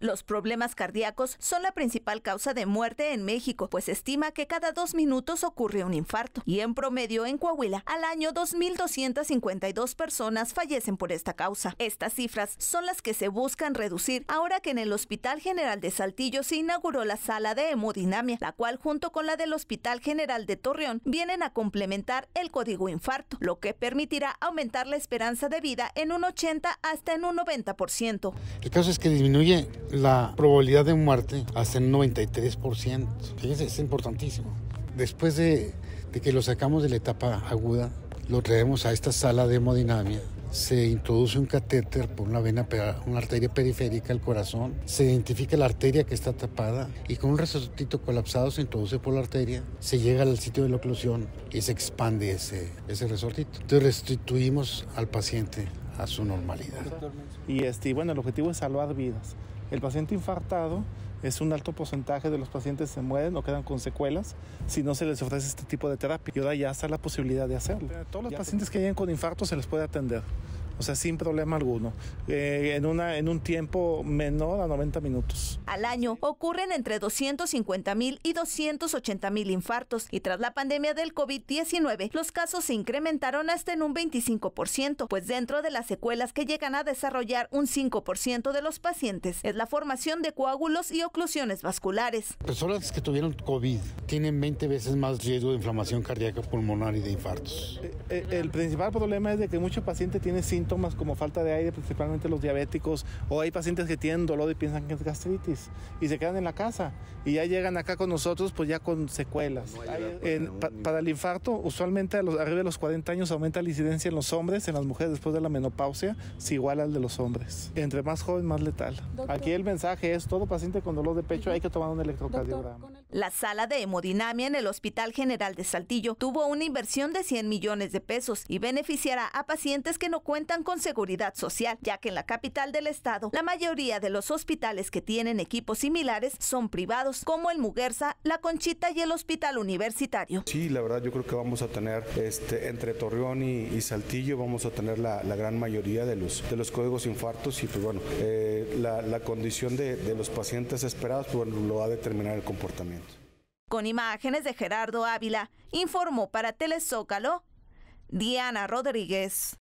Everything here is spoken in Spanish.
Los problemas cardíacos son la principal causa de muerte en México, pues se estima que cada dos minutos ocurre un infarto. Y en promedio en Coahuila, al año 2.252 personas fallecen por esta causa. Estas cifras son las que se buscan reducir ahora que en el Hospital General de Saltillo se inauguró la sala de hemodinamia, la cual junto con la del Hospital General de Torreón vienen a complementar el código infarto, lo que permitirá aumentar la esperanza de vida en un 80 hasta en un 90%. El caso es que disminuye la probabilidad de muerte hace el 93%. Fíjense, es importantísimo. Después de, de que lo sacamos de la etapa aguda, lo traemos a esta sala de hemodinamia se introduce un catéter por una vena, una arteria periférica al corazón, se identifica la arteria que está tapada y con un resortito colapsado se introduce por la arteria, se llega al sitio de la oclusión y se expande ese, ese resortito. Entonces restituimos al paciente a su normalidad. Y este, bueno, el objetivo es salvar vidas. El paciente infartado es un alto porcentaje de los pacientes se mueren o quedan con secuelas si no se les ofrece este tipo de terapia. Y ahora ya está la posibilidad de hacerlo. todos los pacientes que lleguen con infarto se les puede atender o sea, sin problema alguno, eh, en, una, en un tiempo menor a 90 minutos. Al año ocurren entre 250 mil y 280 mil infartos y tras la pandemia del COVID-19 los casos se incrementaron hasta en un 25%, pues dentro de las secuelas que llegan a desarrollar un 5% de los pacientes es la formación de coágulos y oclusiones vasculares. Personas que tuvieron COVID tienen 20 veces más riesgo de inflamación cardíaca pulmonar y de infartos. Eh, eh, el, principal problema es de que muchos pacientes tienen síntomas como falta de aire, principalmente los diabéticos, o hay pacientes que tienen dolor y piensan que es gastritis y se quedan en la casa y ya llegan acá con nosotros pues ya con secuelas. para el infarto, usualmente a los, arriba de los 40 años aumenta la incidencia en los hombres, en las mujeres después de la menopausia es igual al de los hombres. Entre más joven, más letal. Aquí el mensaje es todo paciente con dolor de pecho hay que tomar un electrocardiograma. La sala de hemodinamia en el Hospital General de Saltillo tuvo una inversión de 100 millones de pesos y beneficiará a pacientes que no cuentan con seguridad social, ya que en la capital del estado la mayoría de los hospitales que tienen equipos similares son privados, como el Muguerza, la Conchita y el Hospital Universitario. Sí, la verdad yo creo que vamos a tener este, entre Torreón y, Saltillo vamos a tener la, gran mayoría de los, de los códigos infartos y pues bueno, eh, la, condición de, los pacientes esperados pues, lo va a determinar el comportamiento. Con imágenes de Gerardo Ávila, informó para Telezócalo Diana Rodríguez.